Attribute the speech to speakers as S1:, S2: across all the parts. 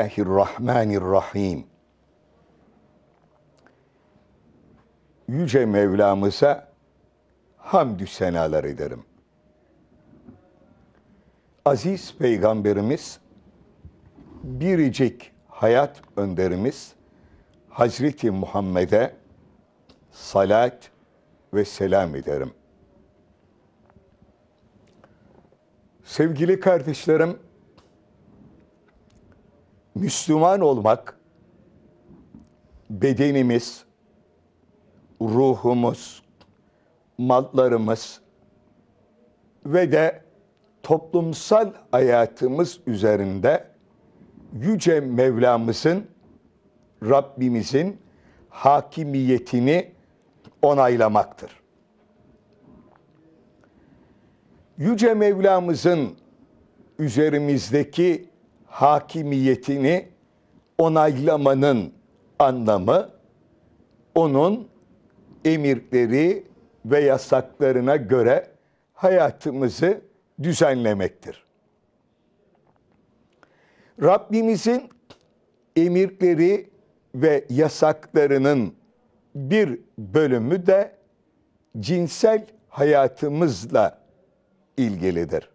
S1: Bismillahirrahmanirrahim. Yüce Mevlamıza hamdü senalar ederim. Aziz Peygamberimiz, biricik hayat önderimiz Hazreti Muhammed'e salat ve selam ederim. Sevgili kardeşlerim, Müslüman olmak bedenimiz, ruhumuz, mallarımız ve de toplumsal hayatımız üzerinde yüce Mevlamızın Rabbimizin hakimiyetini onaylamaktır. Yüce Mevlamızın üzerimizdeki hakimiyetini onaylamanın anlamı onun emirleri ve yasaklarına göre hayatımızı düzenlemektir. Rabbimizin emirleri ve yasaklarının bir bölümü de cinsel hayatımızla ilgilidir.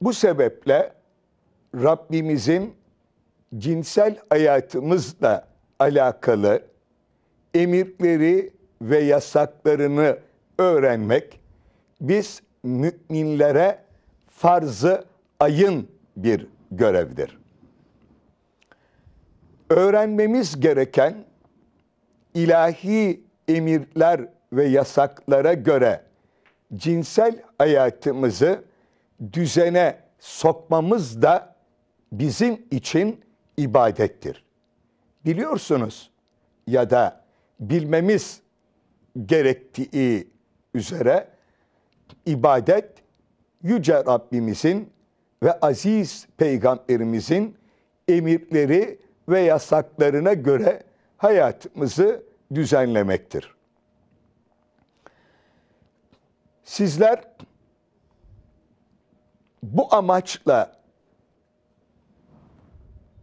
S1: Bu sebeple Rabbimizin cinsel hayatımızla alakalı emirleri ve yasaklarını öğrenmek biz müminlere farzı ayın bir görevdir. Öğrenmemiz gereken ilahi emirler ve yasaklara göre cinsel hayatımızı düzene sokmamız da bizim için ibadettir. Biliyorsunuz ya da bilmemiz gerektiği üzere ibadet yüce Rabbimizin ve aziz peygamberimizin emirleri ve yasaklarına göre hayatımızı düzenlemektir. Sizler bu amaçla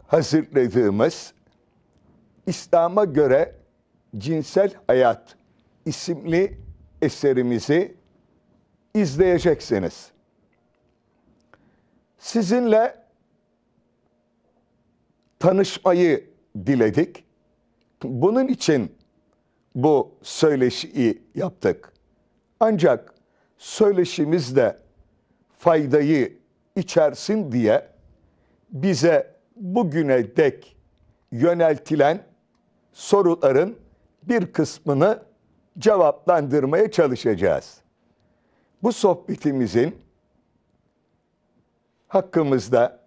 S1: hazırladığımız İslam'a göre cinsel hayat isimli eserimizi izleyeceksiniz. Sizinle tanışmayı diledik. Bunun için bu söyleşiyi yaptık. Ancak söyleşimizde faydayı içersin diye bize bugüne dek yöneltilen soruların bir kısmını cevaplandırmaya çalışacağız. Bu sohbetimizin hakkımızda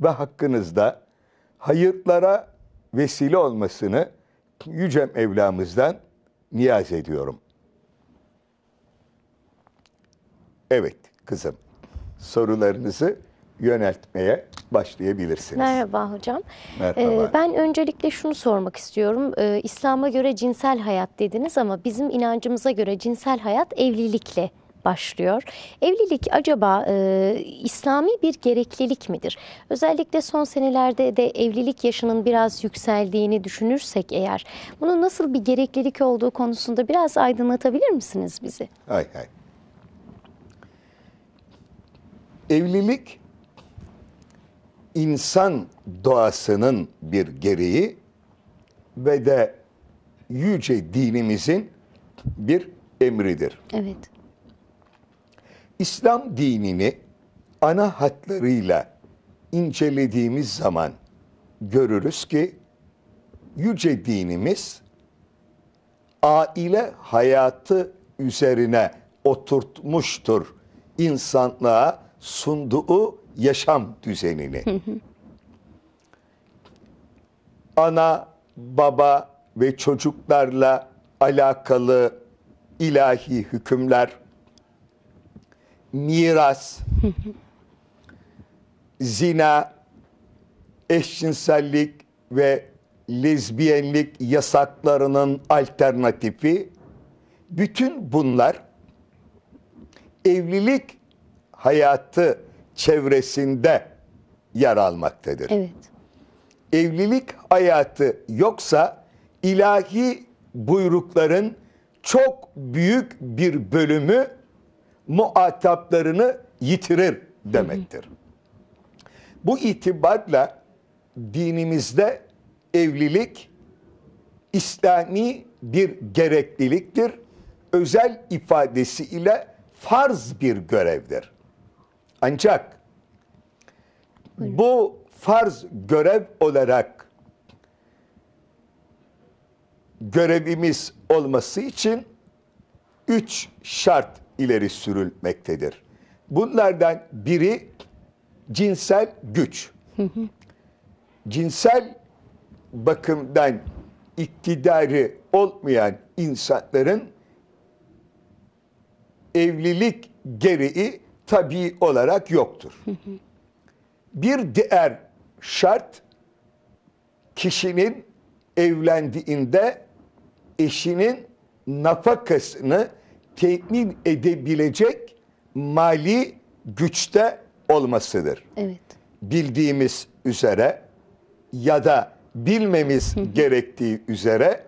S1: ve hakkınızda hayırlara vesile olmasını Yüce Mevlamız'dan niyaz ediyorum. Evet kızım sorularınızı yöneltmeye başlayabilirsiniz.
S2: Merhaba hocam. Merhaba. Ee, ben öncelikle şunu sormak istiyorum. Ee, İslam'a göre cinsel hayat dediniz ama bizim inancımıza göre cinsel hayat evlilikle başlıyor. Evlilik acaba e, İslami bir gereklilik midir? Özellikle son senelerde de evlilik yaşının biraz yükseldiğini düşünürsek eğer, bunun nasıl bir gereklilik olduğu konusunda biraz aydınlatabilir misiniz bizi?
S1: Hay hay. Evlilik insan doğasının bir gereği ve de yüce dinimizin bir emridir. Evet. İslam dinini ana hatlarıyla incelediğimiz zaman görürüz ki yüce dinimiz aile hayatı üzerine oturtmuştur insanlığa sunduğu yaşam düzenini. Ana, baba ve çocuklarla alakalı ilahi hükümler, miras, zina, eşcinsellik ve lezbiyenlik yasaklarının alternatifi bütün bunlar evlilik hayatı çevresinde yer almaktadır. Evet. Evlilik hayatı yoksa ilahi buyrukların çok büyük bir bölümü muhataplarını yitirir demektir. Bu itibarla dinimizde evlilik İslami bir gerekliliktir. Özel ifadesi ile farz bir görevdir. Ancak bu farz görev olarak görevimiz olması için üç şart ileri sürülmektedir. Bunlardan biri cinsel güç. cinsel bakımdan iktidarı olmayan insanların evlilik gereği tabi olarak yoktur. Bir diğer şart kişinin evlendiğinde eşinin nafakasını temin edebilecek mali güçte olmasıdır. Evet. Bildiğimiz üzere ya da bilmemiz gerektiği üzere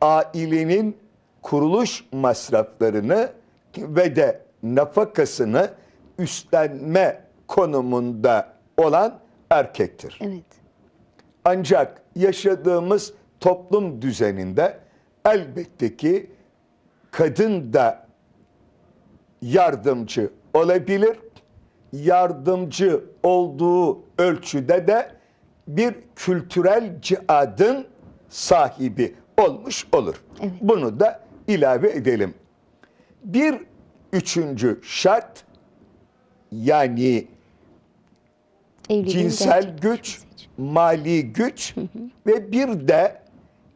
S1: ailenin kuruluş masraflarını ve de nafakasını üstlenme konumunda olan erkektir. Evet. Ancak yaşadığımız toplum düzeninde elbette ki kadın da yardımcı olabilir. Yardımcı olduğu ölçüde de bir kültürel cihadın sahibi olmuş olur. Evet. Bunu da ilave edelim. Bir Üçüncü şart yani Evliliğin cinsel güç, mali güç ve bir de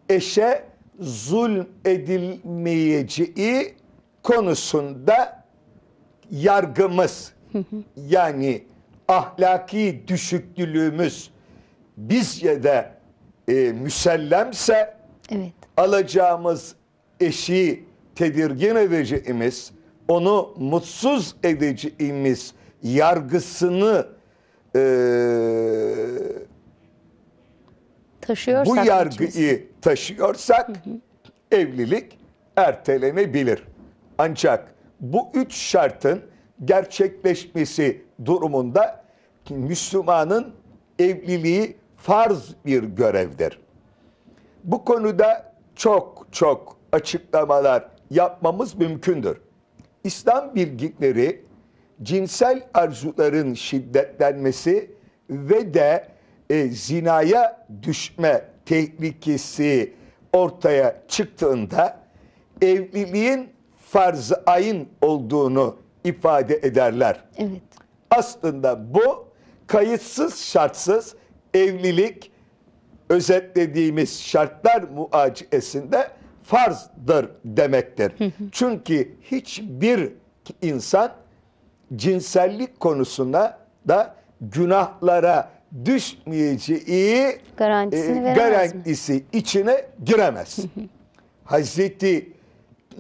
S1: eşe zulm edilmeyeceği konusunda yargımız yani ahlaki düşüklülüğümüz bizce de e, müsellemse evet. alacağımız eşi tedirgin edeceğimiz onu mutsuz edici imiz yargısını e,
S2: taşıyorsak bu yargıyı
S1: içimiz. taşıyorsak evlilik ertelenebilir. Ancak bu üç şartın gerçekleşmesi durumunda Müslümanın evliliği farz bir görevdir. Bu konuda çok çok açıklamalar yapmamız mümkündür. İslam bilgileri cinsel arzuların şiddetlenmesi ve de e, zinaya düşme tehlikesi ortaya çıktığında evliliğin farz-ı ayın olduğunu ifade ederler. Evet. Aslında bu kayıtsız şartsız evlilik özetlediğimiz şartlar muaciyesinde farzdır demektir. Çünkü hiçbir insan cinsellik konusunda da günahlara düşmeyeceği e,
S2: garantisi,
S1: e, içine giremez. Hazreti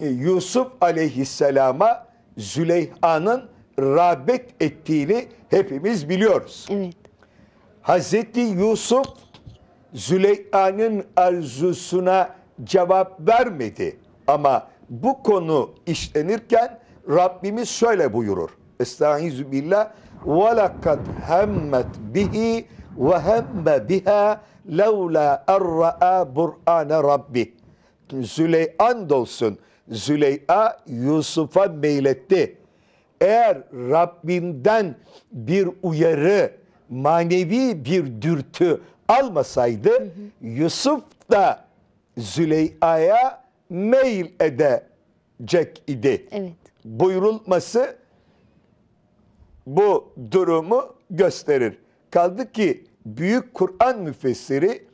S1: e, Yusuf aleyhisselama Züleyha'nın rağbet ettiğini hepimiz biliyoruz. Evet. Hazreti Yusuf Züleyha'nın arzusuna cevap vermedi. Ama bu konu işlenirken Rabbimiz şöyle buyurur. Estaizu billah. وَلَقَدْ هَمَّتْ بِهِ وَهَمَّ بِهَا لَوْلَا اَرَّآ بُرْآنَ رَبِّهِ Züleyhan dolsun. Züleyha Yusuf'a meyletti. Eğer Rabbinden bir uyarı, manevi bir dürtü almasaydı hı hı. Yusuf da Züleyha'ya mail edecek idi. Evet. Buyurulması bu durumu gösterir. Kaldı ki büyük Kur'an müfessiri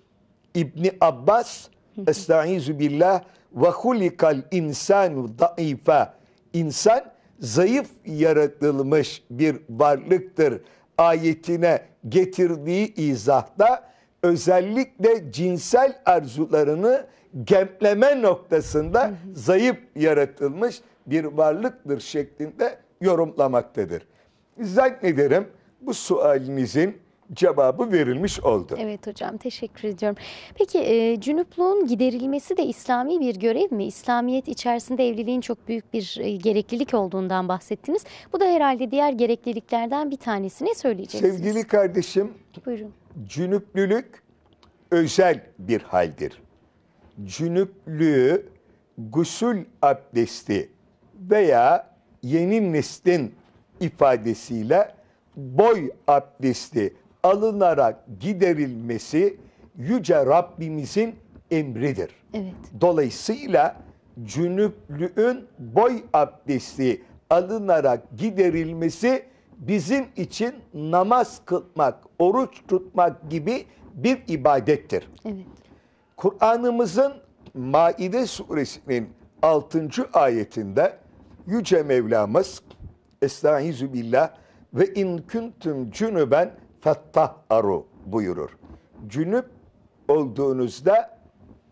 S1: İbni Abbas Estaizu billah ve hulikal insanu daifa insan zayıf yaratılmış bir varlıktır ayetine getirdiği izahda özellikle cinsel arzularını gempleme noktasında zayıf yaratılmış bir varlıktır şeklinde yorumlamaktadır. Zannederim bu sualinizin cevabı verilmiş oldu.
S2: Evet hocam teşekkür ediyorum. Peki e, cünüplüğün giderilmesi de İslami bir görev mi? İslamiyet içerisinde evliliğin çok büyük bir e, gereklilik olduğundan bahsettiniz. Bu da herhalde diğer gerekliliklerden bir tanesine söyleyeceksiniz.
S1: Sevgili kardeşim. Buyurun cünüplülük özel bir haldir. Cünüplüğü gusül abdesti veya yeni neslin ifadesiyle boy abdesti alınarak giderilmesi yüce Rabbimizin emridir. Evet. Dolayısıyla cünüplüğün boy abdesti alınarak giderilmesi bizim için namaz kılmak, oruç tutmak gibi bir ibadettir. Evet. Kur'an'ımızın Maide suresinin 6. ayetinde Yüce Mevlamız Estaizu billah ve in kuntum cünüben fattahharu buyurur. Cünüp olduğunuzda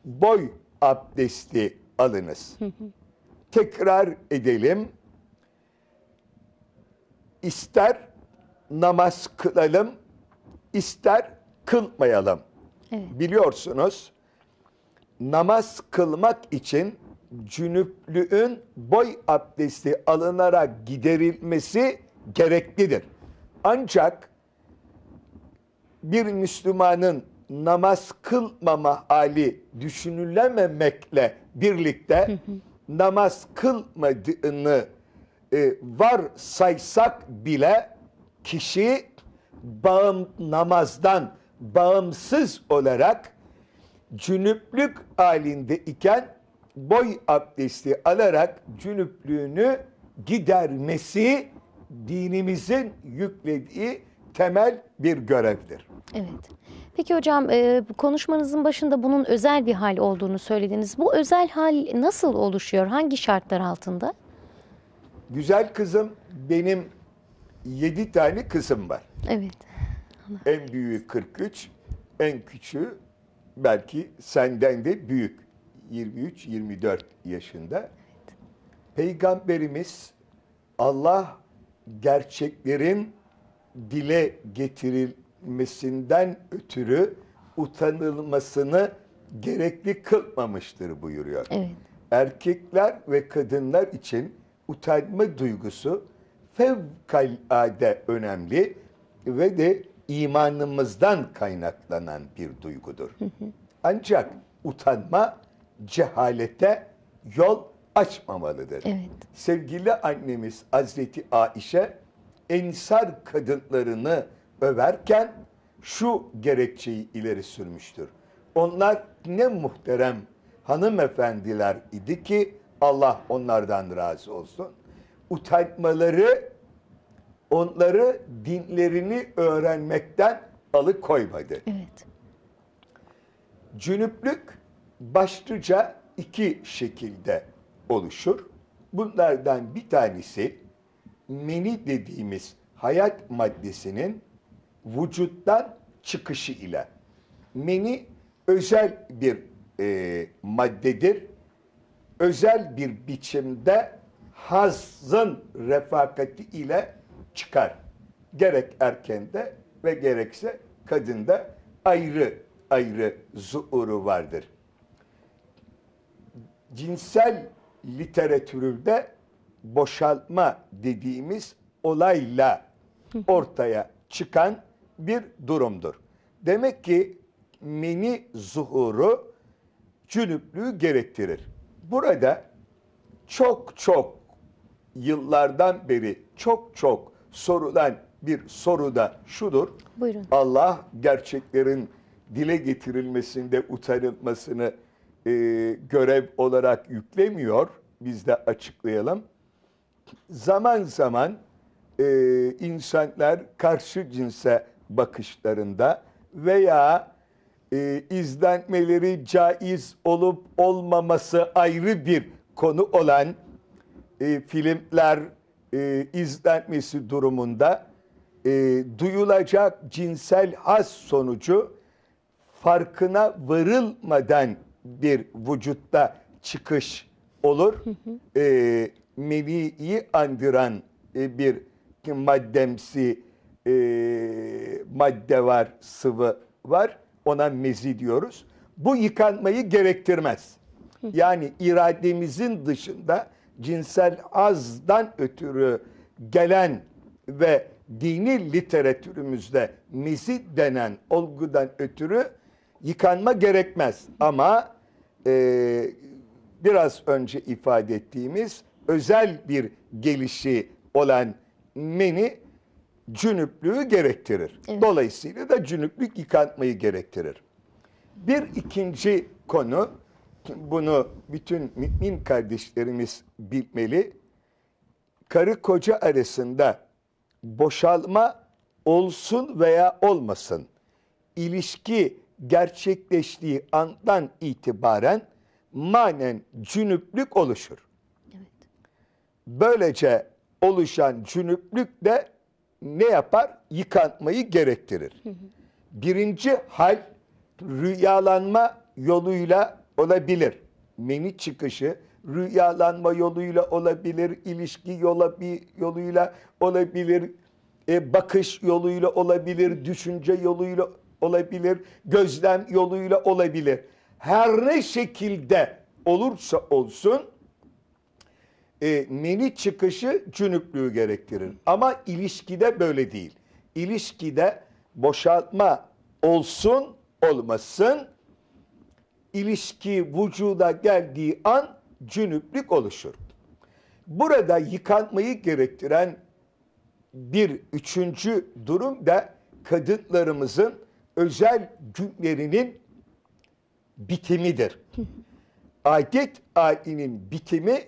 S1: boy abdesti alınız. Tekrar edelim. İster namaz kılalım, ister kılmayalım. Evet. Biliyorsunuz namaz kılmak için cünüplüğün boy abdesti alınarak giderilmesi gereklidir. Ancak bir Müslümanın namaz kılmama hali düşünülememekle birlikte namaz kılmadığını e, varsaysak bile kişi bağım namazdan bağımsız olarak cünüplük halinde iken boy abdesti alarak cünüplüğünü gidermesi dinimizin yüklediği temel bir görevdir.
S2: Evet. Peki hocam e, konuşmanızın başında bunun özel bir hal olduğunu söylediniz. Bu özel hal nasıl oluşuyor? Hangi şartlar altında?
S1: Güzel kızım benim 7 tane kızım var. Evet. Allah. En büyüğü 43, en küçüğü belki senden de büyük. 23-24 yaşında. Evet. Peygamberimiz Allah gerçeklerin dile getirilmesinden ötürü utanılmasını gerekli kılmamıştır buyuruyor. Evet. Erkekler ve kadınlar için utanma duygusu fevkalade önemli ve de imanımızdan kaynaklanan bir duygudur. Ancak utanma cehalete yol açmamalıdır. Evet. Sevgili annemiz Hazreti Aişe ensar kadınlarını överken şu gerekçeyi ileri sürmüştür. Onlar ne muhterem hanımefendiler idi ki Allah onlardan razı olsun utanmaları onları dinlerini öğrenmekten alıkoymadı. Evet. Cünüplük başlıca iki şekilde oluşur. Bunlardan bir tanesi meni dediğimiz hayat maddesinin vücuttan çıkışı ile. Meni özel bir e, maddedir. Özel bir biçimde hazın refakati ile çıkar. Gerek erkende ve gerekse kadında ayrı ayrı zuuru vardır. Cinsel literatürde boşalma dediğimiz olayla ortaya çıkan bir durumdur. Demek ki meni zuhuru cünüplüğü gerektirir. Burada çok çok yıllardan beri çok çok sorulan bir soru da şudur. Buyurun. Allah gerçeklerin dile getirilmesinde utanılmasını e, görev olarak yüklemiyor. Biz de açıklayalım. Zaman zaman e, insanlar karşı cinse bakışlarında veya e, izlenmeleri caiz olup olmaması ayrı bir konu olan e, filmler e, izlenmesi durumunda e, duyulacak cinsel has sonucu farkına varılmadan bir vücutta çıkış olur. e, meliyi andıran e, bir maddemsi e, madde var, sıvı var. Ona mezi diyoruz. Bu yıkanmayı gerektirmez. Yani irademizin dışında cinsel azdan ötürü gelen ve dini literatürümüzde mizi denen olgudan ötürü yıkanma gerekmez. Ama e, biraz önce ifade ettiğimiz özel bir gelişi olan meni cünüplüğü gerektirir. Evet. Dolayısıyla da cünüplük yıkanmayı gerektirir. Bir ikinci konu bunu bütün mümin kardeşlerimiz bilmeli. Karı koca arasında boşalma olsun veya olmasın. İlişki gerçekleştiği andan itibaren manen cünüplük oluşur. Böylece oluşan cünüplük de ne yapar? Yıkanmayı gerektirir. Birinci hal rüyalanma yoluyla olabilir. Meni çıkışı rüyalanma yoluyla olabilir, ilişki yola bir yoluyla olabilir, e, bakış yoluyla olabilir, düşünce yoluyla olabilir, gözlem yoluyla olabilir. Her ne şekilde olursa olsun e, meni çıkışı cünüplüğü gerektirir. Ama ilişkide böyle değil. İlişkide boşaltma olsun olmasın ilişki vücuda geldiği an cünüplük oluşur. Burada yıkanmayı gerektiren bir üçüncü durum da kadınlarımızın özel günlerinin bitimidir. Adet ayinin bitimi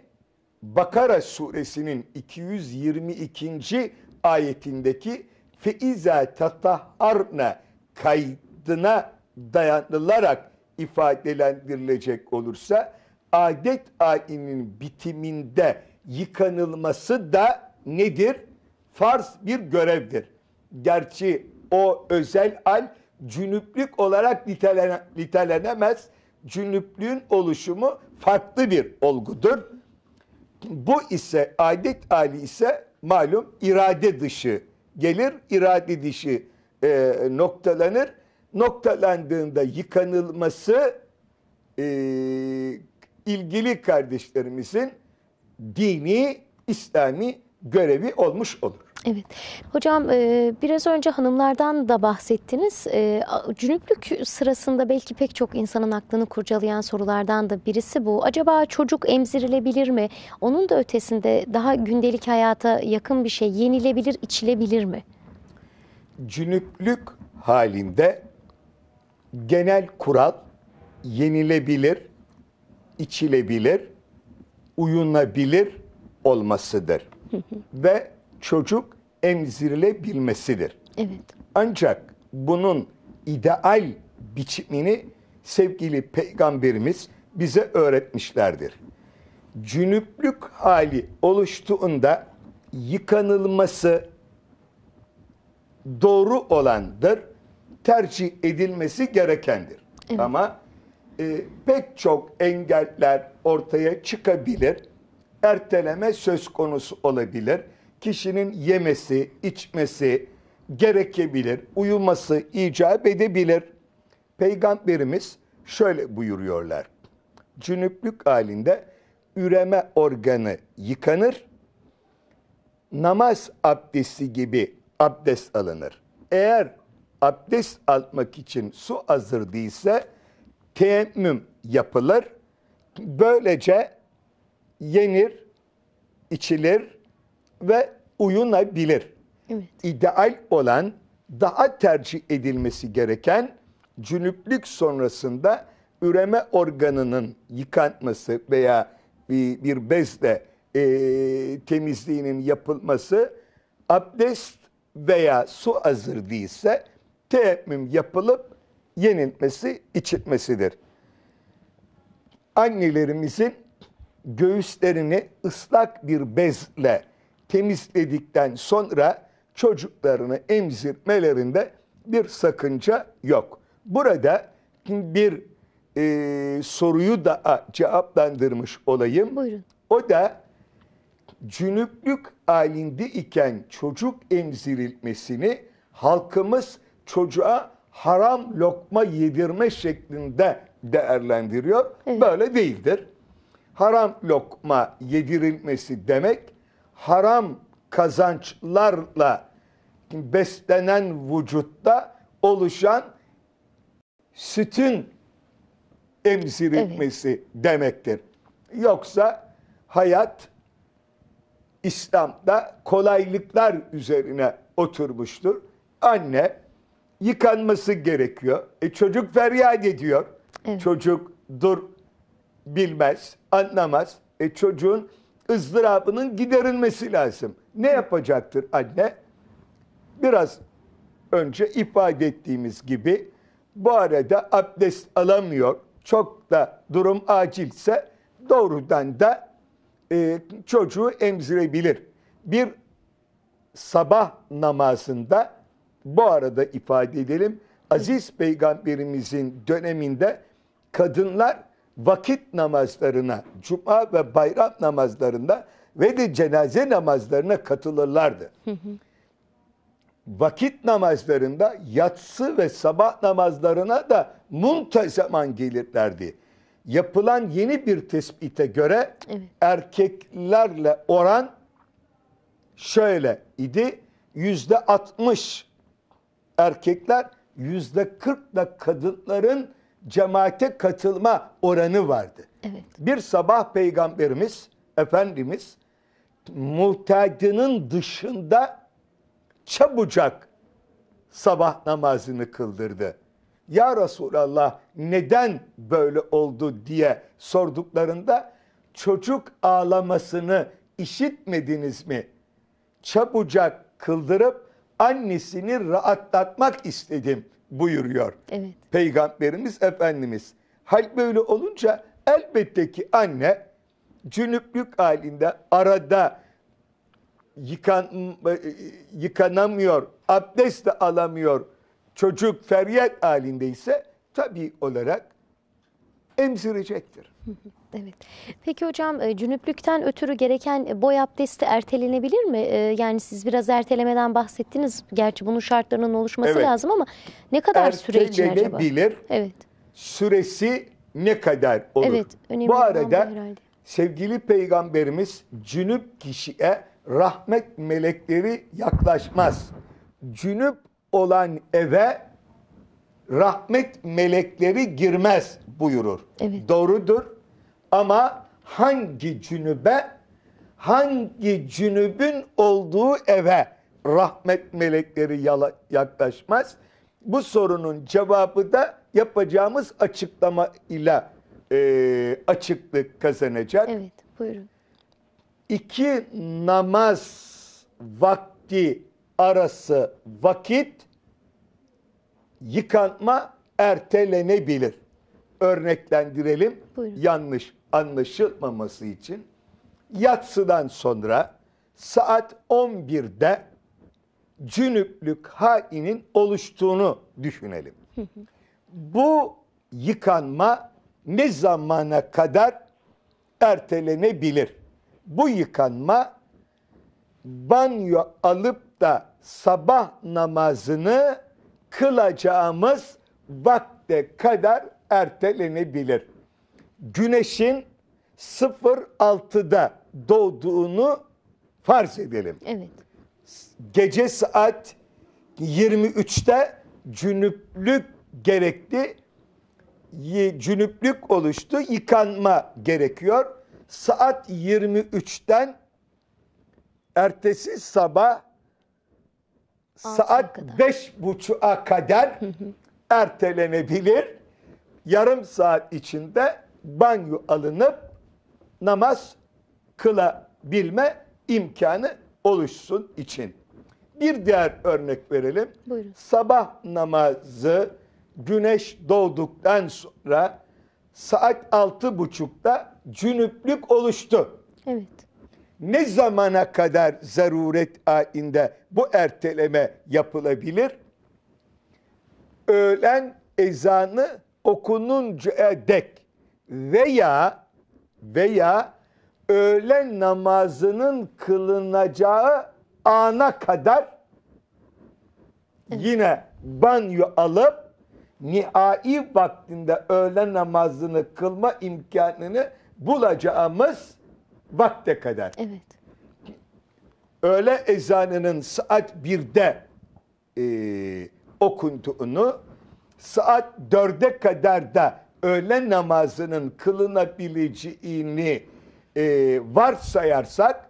S1: Bakara suresinin 222. ayetindeki feiza tatahharna kaydına dayanılarak ifadelendirilecek olursa adet ayinin bitiminde yıkanılması da nedir? Farz bir görevdir. Gerçi o özel al cünüplük olarak nitelene, nitelenemez. Cünüplüğün oluşumu farklı bir olgudur. Bu ise adet hali ise malum irade dışı gelir, irade dışı e, noktalanır noktalandığında yıkanılması e, ilgili kardeşlerimizin dini, İslami görevi olmuş olur. Evet.
S2: Hocam e, biraz önce hanımlardan da bahsettiniz. E, cünüplük sırasında belki pek çok insanın aklını kurcalayan sorulardan da birisi bu. Acaba çocuk emzirilebilir mi? Onun da ötesinde daha gündelik hayata yakın bir şey yenilebilir, içilebilir mi?
S1: Cünüplük halinde genel kural yenilebilir, içilebilir, uyunabilir olmasıdır. Ve çocuk emzirilebilmesidir. Evet. Ancak bunun ideal biçimini sevgili peygamberimiz bize öğretmişlerdir. Cünüplük hali oluştuğunda yıkanılması doğru olandır tercih edilmesi gerekendir. Evet. Ama e, pek çok engeller ortaya çıkabilir. Erteleme söz konusu olabilir. Kişinin yemesi, içmesi gerekebilir. Uyuması icap edebilir. Peygamberimiz şöyle buyuruyorlar. Cünüplük halinde üreme organı yıkanır. Namaz abdesti gibi abdest alınır. Eğer abdest almak için su hazır değilse teyemmüm yapılır. Böylece yenir, içilir ve uyunabilir. Evet. İdeal olan, daha tercih edilmesi gereken cünüplük sonrasında üreme organının yıkanması veya bir, bir bezle e, temizliğinin yapılması abdest veya su hazır değilse teyemmüm yapılıp yenilmesi, içilmesidir. Annelerimizin göğüslerini ıslak bir bezle temizledikten sonra çocuklarını emzirmelerinde bir sakınca yok. Burada bir e, soruyu da cevaplandırmış olayım. Buyurun. O da cünüplük halinde iken çocuk emzirilmesini halkımız çocuğa haram lokma yedirme şeklinde değerlendiriyor. Evet. Böyle değildir. Haram lokma yedirilmesi demek haram kazançlarla beslenen vücutta oluşan sütün emzirilmesi evet. demektir. Yoksa hayat İslam'da kolaylıklar üzerine oturmuştur. Anne yıkanması gerekiyor. E çocuk feryat ediyor. Evet. Çocuk dur bilmez, anlamaz. E çocuğun ızdırabının giderilmesi lazım. Ne yapacaktır anne? Biraz önce ifade ettiğimiz gibi bu arada abdest alamıyor. Çok da durum acilse doğrudan da e, çocuğu emzirebilir. Bir sabah namazında bu arada ifade edelim. Aziz peygamberimizin döneminde kadınlar vakit namazlarına, cuma ve bayram namazlarında ve de cenaze namazlarına katılırlardı. Vakit namazlarında yatsı ve sabah namazlarına da muntazaman gelirlerdi. Yapılan yeni bir tespite göre evet. erkeklerle oran şöyle idi. Yüzde 60 erkekler yüzde kırkla kadınların cemaate katılma oranı vardı. Evet. Bir sabah peygamberimiz, Efendimiz muhtacının dışında çabucak sabah namazını kıldırdı. Ya Resulallah neden böyle oldu diye sorduklarında çocuk ağlamasını işitmediniz mi? Çabucak kıldırıp annesini rahatlatmak istedim buyuruyor. Evet. Peygamberimiz Efendimiz. Hal böyle olunca elbette ki anne cünüplük halinde arada yıkan, yıkanamıyor, abdest de alamıyor çocuk feryat halindeyse tabi olarak emzirecektir.
S2: Evet. Peki hocam e, cünüplükten ötürü gereken e, boy abdesti ertelenebilir mi? E, yani siz biraz ertelemeden bahsettiniz. Gerçi bunun şartlarının oluşması evet. lazım ama ne kadar süre için acaba? Ertelenebilir.
S1: Evet. Süresi ne kadar olur? Evet. Önemli bu arada sevgili peygamberimiz cünüp kişiye rahmet melekleri yaklaşmaz. Cünüp olan eve rahmet melekleri girmez buyurur. Evet. Doğrudur ama hangi cünübe, hangi cünübün olduğu eve rahmet melekleri yaklaşmaz? Bu sorunun cevabı da yapacağımız açıklama ile e, açıklık kazanacak. Evet, buyurun. İki namaz vakti arası vakit yıkanma ertelenebilir. Örneklendirelim. Buyurun. Yanlış anlaşılmaması için yatsıdan sonra saat 11'de cünüplük hainin oluştuğunu düşünelim. Bu yıkanma ne zamana kadar ertelenebilir? Bu yıkanma banyo alıp da sabah namazını kılacağımız vakte kadar ertelenebilir güneşin 06'da doğduğunu farz edelim. Evet. Gece saat 23'te cünüplük gerekli. Cünüplük oluştu. Yıkanma gerekiyor. Saat 23'ten ertesi sabah saat kadar. beş buçuğa kadar ertelenebilir. Yarım saat içinde banyo alınıp namaz kılabilme imkanı oluşsun için. Bir diğer örnek verelim. Buyurun. Sabah namazı güneş doğduktan sonra saat altı buçukta cünüplük oluştu. Evet. Ne zamana kadar zaruret ayinde bu erteleme yapılabilir? Öğlen ezanı okununcaya dek veya veya öğlen namazının kılınacağı ana kadar yine banyo alıp nihai vaktinde öğlen namazını kılma imkanını bulacağımız vakte kadar. Evet. Öğle ezanının saat 1'de e, okunduğunu saat 4'e kadar da öğle namazının kılınabileceğini e, varsayarsak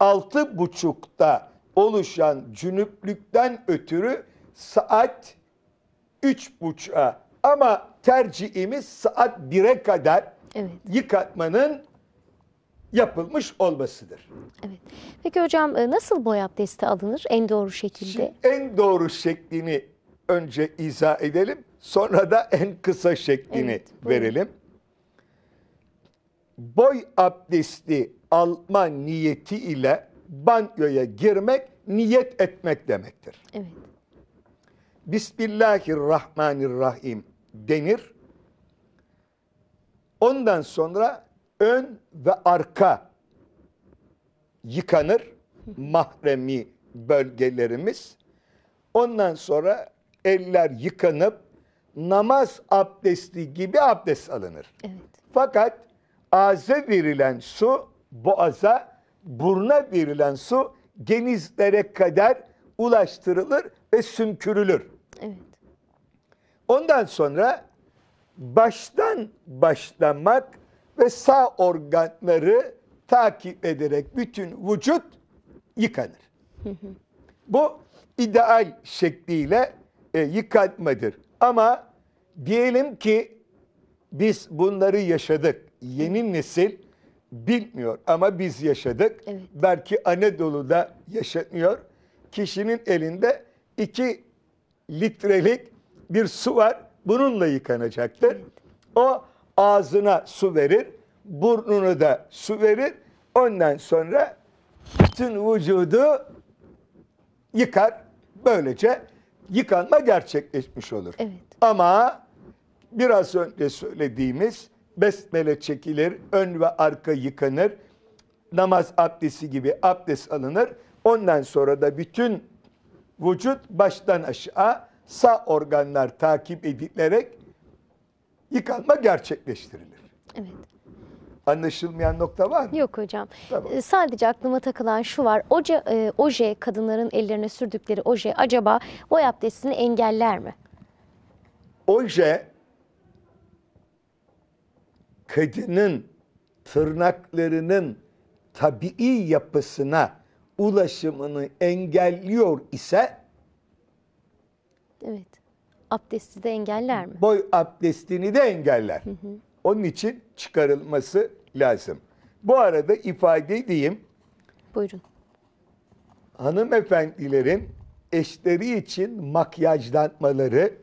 S1: altı buçukta oluşan cünüplükten ötürü saat üç buçuğa ama tercihimiz saat bire kadar evet. yıkatmanın yapılmış olmasıdır. Evet.
S2: Peki hocam e, nasıl boy abdesti alınır en doğru şekilde? Şimdi
S1: en doğru şeklini önce izah edelim. Sonra da en kısa şeklini evet, verelim. Boy abdesti alma niyeti ile banyoya girmek niyet etmek demektir. Evet. Bismillahirrahmanirrahim denir. Ondan sonra ön ve arka yıkanır mahremi bölgelerimiz. Ondan sonra eller yıkanıp namaz abdesti gibi abdest alınır. Evet. Fakat ağza verilen su boğaza, burna verilen su genizlere kadar ulaştırılır ve sümkürülür. Evet. Ondan sonra baştan başlamak ve sağ organları takip ederek bütün vücut yıkanır. Bu ideal şekliyle e, yıkanmadır. Ama Diyelim ki biz bunları yaşadık. Yeni nesil bilmiyor ama biz yaşadık. Evet. Belki Anadolu'da yaşatmıyor. Kişinin elinde iki litrelik bir su var. Bununla yıkanacaktır. O ağzına su verir, burnunu da su verir. Ondan sonra bütün vücudu yıkar. Böylece yıkanma gerçekleşmiş olur. Evet. Ama biraz önce söylediğimiz besmele çekilir, ön ve arka yıkanır, namaz abdesti gibi abdest alınır. Ondan sonra da bütün vücut baştan aşağı sağ organlar takip edilerek yıkanma gerçekleştirilir. Evet. Anlaşılmayan nokta var mı? Yok hocam. Tamam. Ee,
S2: sadece aklıma takılan şu var. Oje, e, oje kadınların ellerine sürdükleri oje acaba boy abdestini engeller
S1: mi? Oje kadının tırnaklarının tabii yapısına ulaşımını engelliyor ise
S2: Evet. Abdesti de engeller mi?
S1: boy abdestini de engeller. Onun için çıkarılması lazım. Bu arada ifade edeyim Buyurun. hanımefendilerin eşleri için makyajlanmaları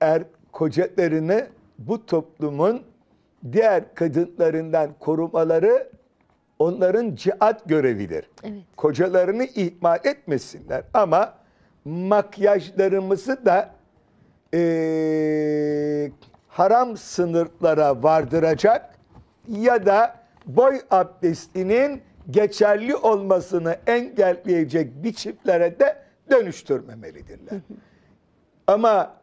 S1: er kocalarını bu toplumun diğer kadınlarından korumaları onların cihat görevidir. Evet. Kocalarını ihmal etmesinler ama makyajlarımızı da e, haram sınırlara vardıracak ya da boy abdestinin geçerli olmasını engelleyecek biçimlere de dönüştürmemelidirler. Ama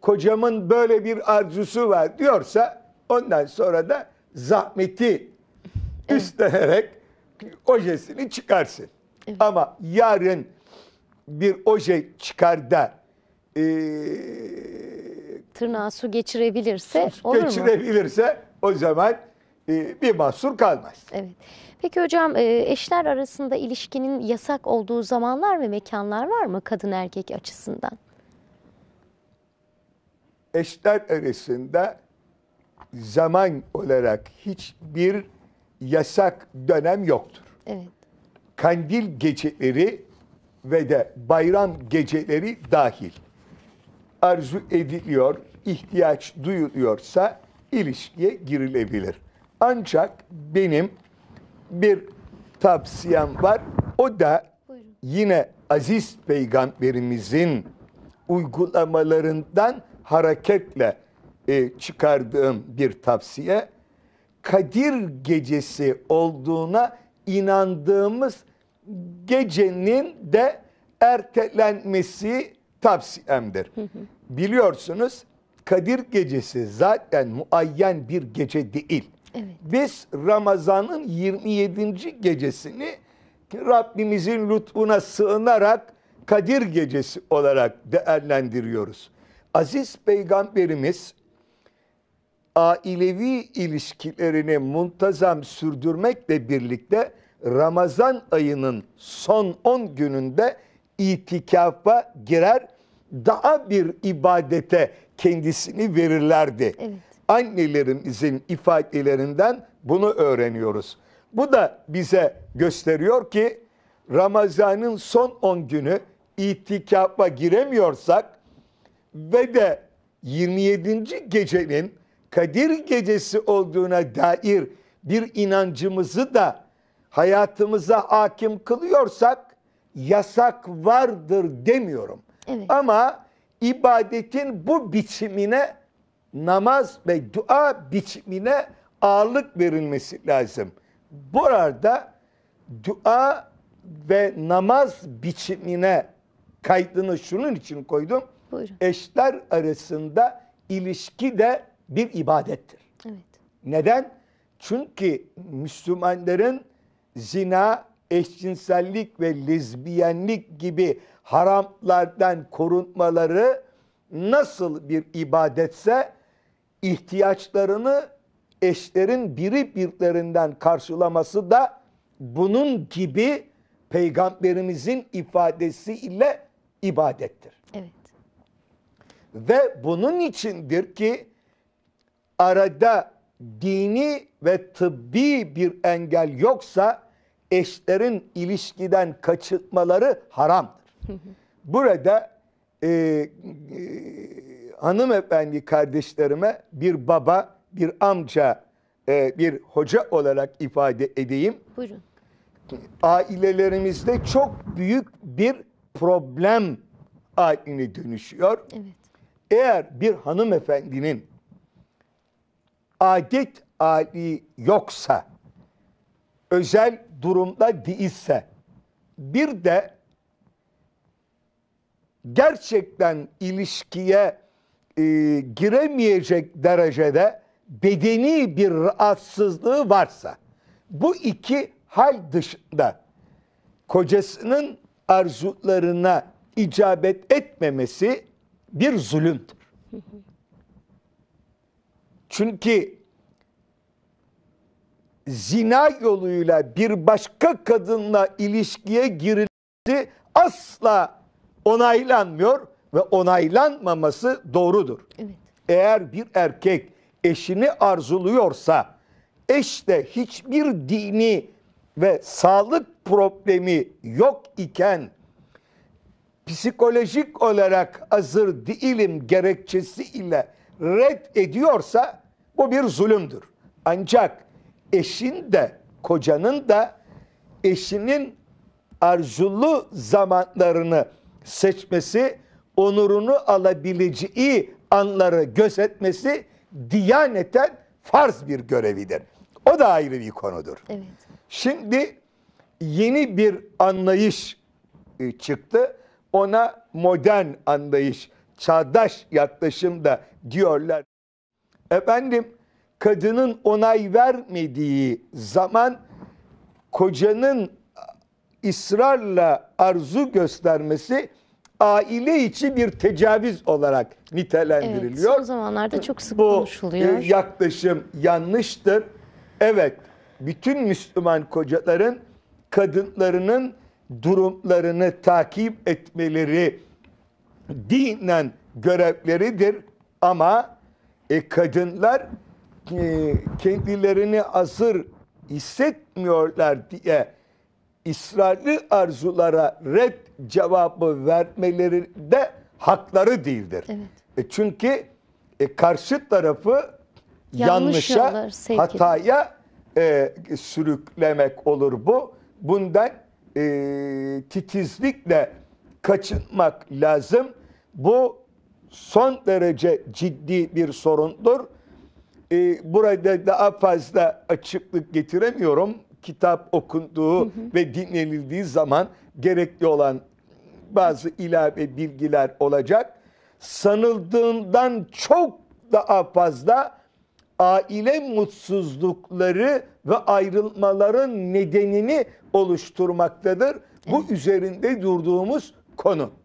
S1: kocamın böyle bir arzusu var diyorsa Ondan sonra da zahmeti evet. üstlenerek ojesini çıkarsın. Evet. Ama yarın bir oje çıkar da e,
S2: tırnağa su geçirebilirse su olur geçirebilirse
S1: mu? o zaman e, bir mahsur kalmaz.
S2: Evet. Peki hocam e, eşler arasında ilişkinin yasak olduğu zamanlar ve mekanlar var mı kadın erkek açısından?
S1: Eşler arasında zaman olarak hiçbir yasak dönem yoktur. Evet. Kandil geceleri ve de bayram geceleri dahil arzu ediliyor, ihtiyaç duyuluyorsa ilişkiye girilebilir. Ancak benim bir tavsiyem var. O da yine aziz peygamberimizin uygulamalarından hareketle e, çıkardığım bir tavsiye Kadir gecesi olduğuna inandığımız gecenin de ertelenmesi tavsiyemdir. Biliyorsunuz Kadir gecesi zaten muayyen bir gece değil. Evet. Biz Ramazan'ın 27. gecesini Rabbimizin lütfuna sığınarak Kadir gecesi olarak değerlendiriyoruz. Aziz Peygamberimiz ailevi ilişkilerini muntazam sürdürmekle birlikte Ramazan ayının son 10 gününde itikafa girer, daha bir ibadete kendisini verirlerdi. Evet. Annelerimizin ifadelerinden bunu öğreniyoruz. Bu da bize gösteriyor ki Ramazan'ın son 10 günü itikafa giremiyorsak ve de 27. gecenin Kadir gecesi olduğuna dair bir inancımızı da hayatımıza hakim kılıyorsak yasak vardır demiyorum. Evet. Ama ibadetin bu biçimine namaz ve dua biçimine ağırlık verilmesi lazım. Bu arada dua ve namaz biçimine kaydını şunun için koydum. Buyurun. Eşler arasında ilişki de bir ibadettir. Evet. Neden? Çünkü Müslümanların zina, eşcinsellik ve lezbiyenlik gibi haramlardan korunmaları nasıl bir ibadetse ihtiyaçlarını eşlerin biri birlerinden karşılaması da bunun gibi peygamberimizin ifadesiyle ibadettir. Evet. Ve bunun içindir ki arada dini ve tıbbi bir engel yoksa eşlerin ilişkiden kaçırtmaları haramdır. Burada e, e, hanımefendi kardeşlerime bir baba, bir amca, e, bir hoca olarak ifade edeyim. Buyurun. Ailelerimizde çok büyük bir problem haline dönüşüyor. Evet. Eğer bir hanımefendinin adet ali yoksa, özel durumda değilse, bir de gerçekten ilişkiye e, giremeyecek derecede bedeni bir rahatsızlığı varsa, bu iki hal dışında kocasının arzularına icabet etmemesi bir zulümdür. Çünkü zina yoluyla bir başka kadınla ilişkiye girilmesi asla onaylanmıyor ve onaylanmaması doğrudur. Evet. Eğer bir erkek eşini arzuluyorsa eşte hiçbir dini ve sağlık problemi yok iken psikolojik olarak hazır değilim gerekçesi ile red ediyorsa bu bir zulümdür. Ancak eşin de kocanın da eşinin arzulu zamanlarını seçmesi, onurunu alabileceği anları gözetmesi diyaneten farz bir görevidir. O da ayrı bir konudur. Evet. Şimdi yeni bir anlayış e, çıktı. Ona modern anlayış çağdaş yaklaşım da diyorlar. Efendim kadının onay vermediği zaman kocanın ısrarla arzu göstermesi aile içi bir tecavüz olarak nitelendiriliyor. Evet,
S2: son zamanlarda çok sık Bu konuşuluyor. Bu e,
S1: yaklaşım yanlıştır. Evet, bütün Müslüman kocaların kadınlarının durumlarını takip etmeleri dinen görevleridir ama e, kadınlar e, kendilerini asır hissetmiyorlar diye ısrarlı arzulara red cevabı vermeleri de hakları değildir. Evet. E, çünkü e, karşı tarafı
S2: Yanlış yanlışa, hataya
S1: e, sürüklemek olur bu. Bundan e, titizlikle kaçınmak lazım. Bu son derece ciddi bir sorundur. E, burada daha fazla açıklık getiremiyorum. Kitap okunduğu hı hı. ve dinlenildiği zaman gerekli olan bazı ilave bilgiler olacak. Sanıldığından çok daha fazla aile mutsuzlukları ve ayrılmaların nedenini oluşturmaktadır. Bu üzerinde durduğumuz konu.